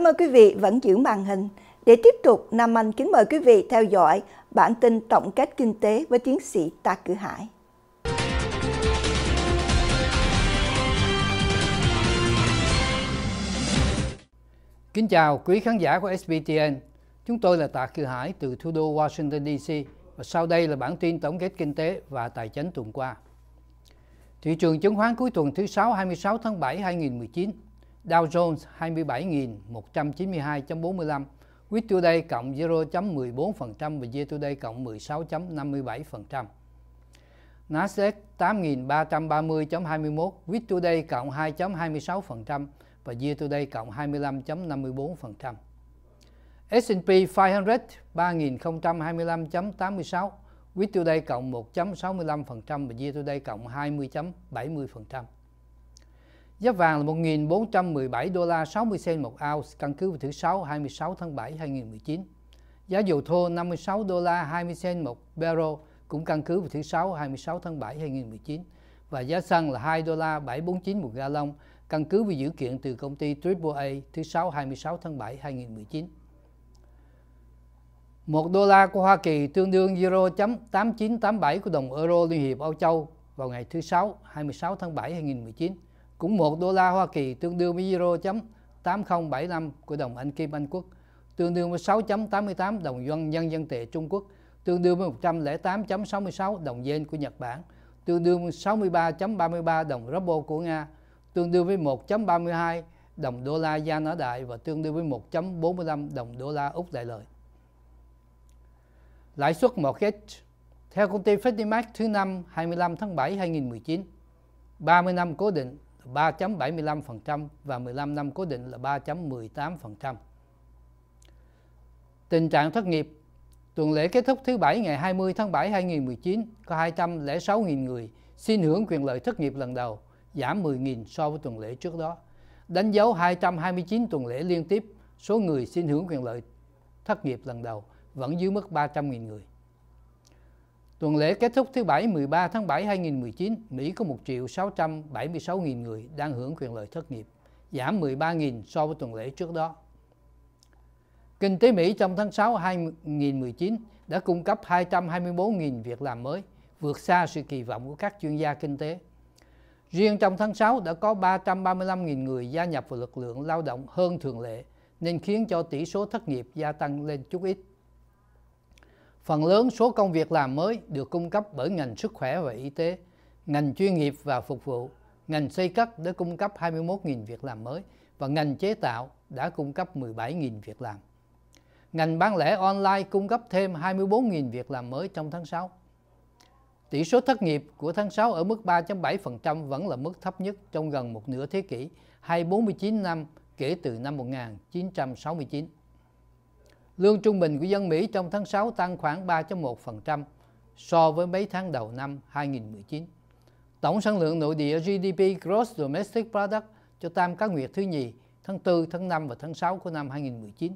Cảm ơn quý vị vẫn giữ màn hình. Để tiếp tục, Nam Anh kính mời quý vị theo dõi bản tin tổng kết kinh tế với tiến sĩ Tạ Cử Hải. Kính chào quý khán giả của SBTN. Chúng tôi là Tạ Cử Hải từ thủ đô Washington DC và sau đây là bản tin tổng kết kinh tế và tài chính tuần qua. Thị trường chứng khoán cuối tuần thứ 6 26 tháng 7 2019 Dow Jones 27.192.45, Week Today cộng 0.14% và Year Today cộng 16.57%. Nasdaq 8.330.21, Week Today cộng 2.26% và Year Today cộng 25.54%. S&P 500 3025.86, Week Today cộng 1.65% và Year Today cộng 20 Giá vàng là 1.417 đô la 60 cent một ounce căn cứ vào thứ Sáu 26 tháng 7 2019. Giá dầu thô 56 đô la 20 cent một barrel cũng căn cứ vào thứ Sáu 26 tháng 7 2019. Và giá xăng là 2 đô la 749 một gallon căn cứ vào dữ kiện từ công ty AAA thứ Sáu 26 tháng 7 2019. Một đô la của Hoa Kỳ tương đương 0.8987 của đồng euro Liên hiệp Âu Châu vào ngày thứ Sáu 26 tháng 7 2019 cũng 1 đô la Hoa Kỳ tương đương với 0.8075 của đồng Anh Kim Anh Quốc, tương đương với 6.88 đồng nhân nhân dân tệ Trung Quốc, tương đương với 108.66 đồng Yên của Nhật Bản, tương đương với 63.33 đồng Ruble của Nga, tương đương với 1.32 đồng đô la gia nã đại và tương đương với 1.45 đồng đô la Úc đại lợi. Lãi suất mortgage theo công ty Freddie Mac thứ năm 25 tháng 7 2019, 30 năm cố định 3.75% và 15 năm cố định là 3.18%. Tình trạng thất nghiệp tuần lễ kết thúc thứ Bảy ngày 20 tháng 7 2019 có 206.000 người xin hưởng quyền lợi thất nghiệp lần đầu, giảm 10.000 so với tuần lễ trước đó. Đánh dấu 229 tuần lễ liên tiếp, số người xin hưởng quyền lợi thất nghiệp lần đầu vẫn dưới mức 300.000 người. Tuần lễ kết thúc thứ Bảy 13 tháng 7 2019, Mỹ có 1 triệu 676 nghìn người đang hưởng quyền lợi thất nghiệp, giảm 13 nghìn so với tuần lễ trước đó. Kinh tế Mỹ trong tháng 6 2019 đã cung cấp 224.000 việc làm mới, vượt xa sự kỳ vọng của các chuyên gia kinh tế. Riêng trong tháng 6 đã có 335.000 người gia nhập vào lực lượng lao động hơn thường lệ, nên khiến cho tỷ số thất nghiệp gia tăng lên chút ít. Phần lớn số công việc làm mới được cung cấp bởi ngành sức khỏe và y tế, ngành chuyên nghiệp và phục vụ, ngành xây cất đã cung cấp 21.000 việc làm mới và ngành chế tạo đã cung cấp 17.000 việc làm. Ngành bán lẻ online cung cấp thêm 24.000 việc làm mới trong tháng 6. Tỷ số thất nghiệp của tháng 6 ở mức 3.7% vẫn là mức thấp nhất trong gần một nửa thế kỷ hay 49 năm kể từ năm 1969. Lương trung bình của dân Mỹ trong tháng 6 tăng khoảng 3.1% so với mấy tháng đầu năm 2019. Tổng sản lượng nội địa GDP Gross Domestic Product cho tam các nguyệt thứ nhì tháng 4, tháng 5 và tháng 6 của năm 2019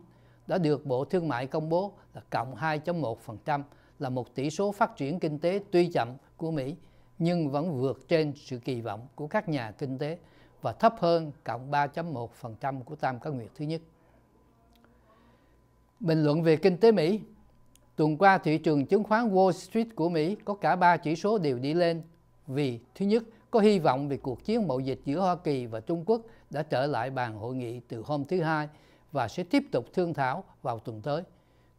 đã được Bộ Thương mại công bố là cộng 2.1% là một tỷ số phát triển kinh tế tuy chậm của Mỹ nhưng vẫn vượt trên sự kỳ vọng của các nhà kinh tế và thấp hơn cộng 3.1% của tam các nguyệt thứ nhất. Bình luận về kinh tế Mỹ Tuần qua, thị trường chứng khoán Wall Street của Mỹ có cả ba chỉ số đều đi lên vì thứ nhất, có hy vọng về cuộc chiến mậu dịch giữa Hoa Kỳ và Trung Quốc đã trở lại bàn hội nghị từ hôm thứ Hai và sẽ tiếp tục thương thảo vào tuần tới.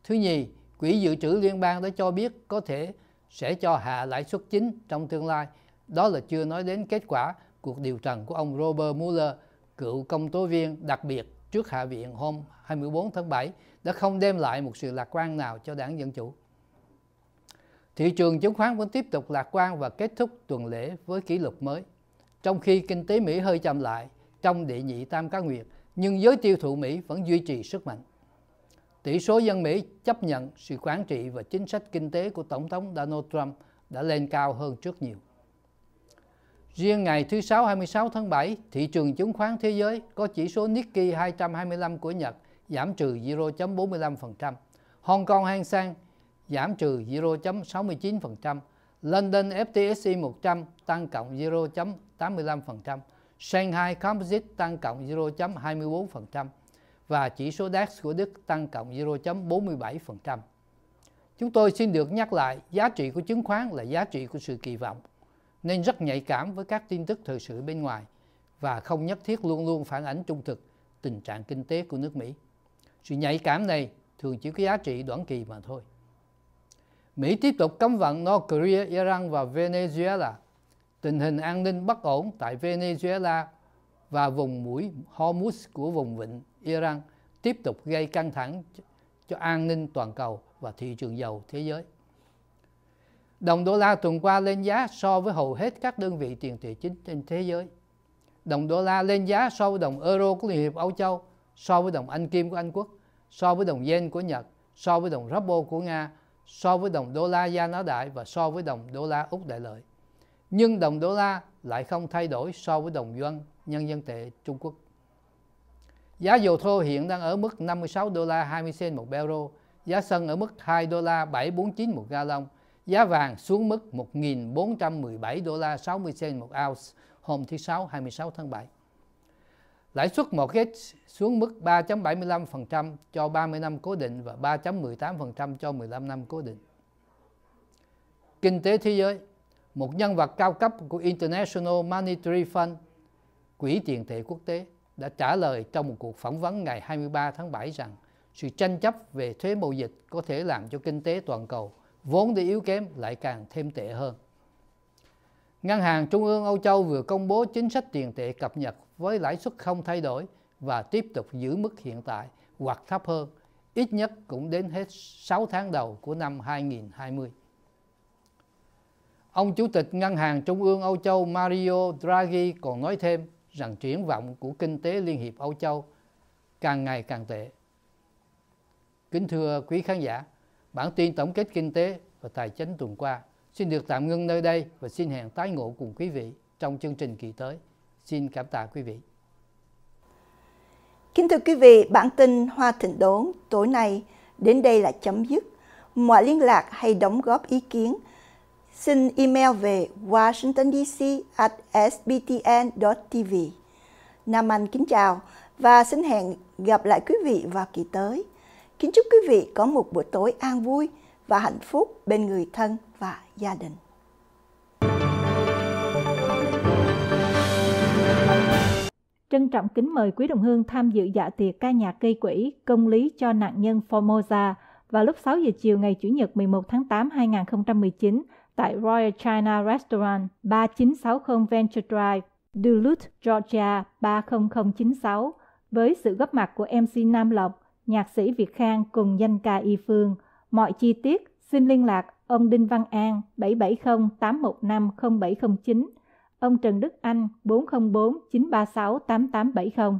Thứ nhì, Quỹ dự trữ liên bang đã cho biết có thể sẽ cho hạ lãi suất chính trong tương lai. Đó là chưa nói đến kết quả cuộc điều trần của ông Robert Mueller, cựu công tố viên đặc biệt trước Hạ viện hôm 24 tháng 7 đã không đem lại một sự lạc quan nào cho đảng Dân Chủ. Thị trường chứng khoán vẫn tiếp tục lạc quan và kết thúc tuần lễ với kỷ lục mới. Trong khi kinh tế Mỹ hơi chậm lại trong địa nhị tam cá nguyệt, nhưng giới tiêu thụ Mỹ vẫn duy trì sức mạnh. Tỷ số dân Mỹ chấp nhận sự quản trị và chính sách kinh tế của Tổng thống Donald Trump đã lên cao hơn trước nhiều. Riêng ngày thứ Sáu 26 tháng 7, thị trường chứng khoán thế giới có chỉ số Nikkei 225 của Nhật giảm trừ 0.45%, Hong Kong Hang Seng giảm trừ 0.69%, London FTSE 100 tăng cộng 0.85%, Shanghai Composite tăng cộng 0.24% và chỉ số DAX của Đức tăng cộng 0.47%. Chúng tôi xin được nhắc lại, giá trị của chứng khoán là giá trị của sự kỳ vọng nên rất nhạy cảm với các tin tức thời sự bên ngoài và không nhất thiết luôn luôn phản ánh trung thực tình trạng kinh tế của nước Mỹ. Sự nhạy cảm này thường chỉ có giá trị đoạn kỳ mà thôi. Mỹ tiếp tục cấm vận North Korea, Iran và Venezuela. Tình hình an ninh bất ổn tại Venezuela và vùng mũi Hormuz của vùng vịnh Iran tiếp tục gây căng thẳng cho an ninh toàn cầu và thị trường dầu thế giới. Đồng đô la tuần qua lên giá so với hầu hết các đơn vị tiền tệ chính trên thế giới. Đồng đô la lên giá so với đồng euro của Liên hiệp Âu Châu, so với đồng Anh Kim của Anh Quốc, so với đồng Yen của Nhật, so với đồng Ruble của Nga, so với đồng đô la Gia Ná Đại và so với đồng đô la Úc Đại Lợi. Nhưng đồng đô la lại không thay đổi so với đồng yuan nhân dân tệ Trung Quốc. Giá dầu thô hiện đang ở mức 56 đô la 20 cent một barrel, giá sân ở mức 2 đô la 749 một gallon, Giá vàng xuống mức 1.417 đô la 60 cent một ounce hôm thứ Sáu 26 tháng 7. Lãi suất mortgage xuống mức 3.75% cho 30 năm cố định và 3.18% cho 15 năm cố định. Kinh tế thế giới, một nhân vật cao cấp của International Monetary Fund, Quỹ tiền tệ quốc tế, đã trả lời trong một cuộc phỏng vấn ngày 23 tháng 7 rằng sự tranh chấp về thuế mậu dịch có thể làm cho kinh tế toàn cầu – vốn thì yếu kém lại càng thêm tệ hơn. Ngân hàng Trung ương Âu Châu vừa công bố chính sách tiền tệ cập nhật với lãi suất không thay đổi và tiếp tục giữ mức hiện tại hoặc thấp hơn, ít nhất cũng đến hết 6 tháng đầu của năm 2020. Ông Chủ tịch Ngân hàng Trung ương Âu Châu Mario Draghi còn nói thêm rằng triển vọng của kinh tế Liên hiệp Âu Châu càng ngày càng tệ. Kính thưa quý khán giả, bản tin tổng kết kinh tế và tài chính tuần qua xin được tạm ngưng nơi đây và xin hẹn tái ngộ cùng quý vị trong chương trình kỳ tới. Xin cảm tạ quý vị. Kính thưa quý vị, bản tin Hoa Thịnh Đốn tối nay đến đây là chấm dứt. Mọi liên lạc hay đóng góp ý kiến, xin email về washingtondc at sbtn.tv. Nam Anh kính chào và xin hẹn gặp lại quý vị vào kỳ tới. Kính chúc quý vị có một buổi tối an vui và hạnh phúc bên người thân và gia đình. Trân trọng kính mời quý đồng hương tham dự dạ tiệc ca nhạc cây quỹ công lý cho nạn nhân Formosa vào lúc 6 giờ chiều ngày Chủ nhật 11 tháng 8 2019 tại Royal China Restaurant 3960 Venture Drive, Duluth, Georgia 30096 với sự góp mặt của MC Nam Lộc, nhạc sĩ Việt Khang cùng danh ca Y Phương. Mọi chi tiết xin liên lạc ông Đinh Văn An 770 815 0709, ông Trần Đức Anh 404 936 8870.